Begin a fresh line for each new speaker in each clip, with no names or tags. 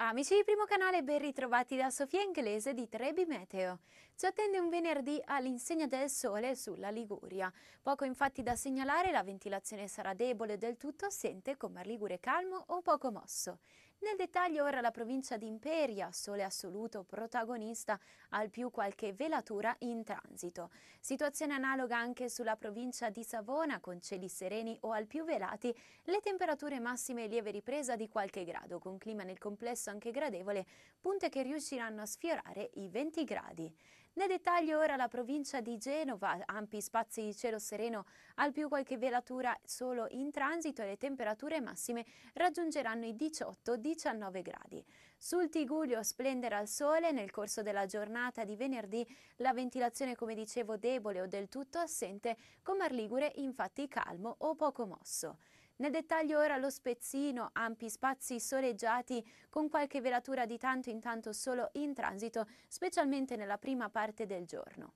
Amici di Primo Canale, ben ritrovati da Sofia Inglese di Trebi Meteo. Ci attende un venerdì all'insegna del sole sulla Liguria. Poco infatti da segnalare, la ventilazione sarà debole del tutto assente con mar ligure calmo o poco mosso. Nel dettaglio ora la provincia di Imperia, sole assoluto protagonista, al più qualche velatura in transito. Situazione analoga anche sulla provincia di Savona, con cieli sereni o al più velati, le temperature massime lieve ripresa di qualche grado, con clima nel complesso anche gradevole, punte che riusciranno a sfiorare i 20 gradi. Ne dettaglio ora la provincia di Genova, ampi spazi di cielo sereno, al più qualche velatura solo in transito e le temperature massime raggiungeranno i 18-19 gradi. Sul Tigulio splendere al sole, nel corso della giornata di venerdì la ventilazione come dicevo debole o del tutto assente, con Marligure infatti calmo o poco mosso. Nel dettaglio ora lo spezzino, ampi spazi soleggiati con qualche velatura di tanto in tanto solo in transito, specialmente nella prima parte del giorno.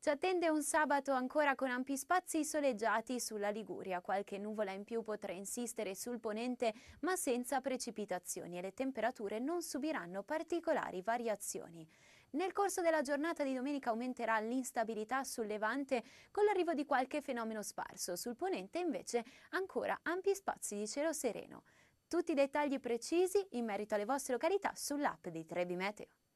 Ci attende un sabato ancora con ampi spazi soleggiati sulla Liguria. Qualche nuvola in più potrà insistere sul ponente, ma senza precipitazioni e le temperature non subiranno particolari variazioni. Nel corso della giornata di domenica aumenterà l'instabilità sul Levante con l'arrivo di qualche fenomeno sparso, sul Ponente invece ancora ampi spazi di cielo sereno. Tutti i dettagli precisi in merito alle vostre località sull'app di Trebi Meteo.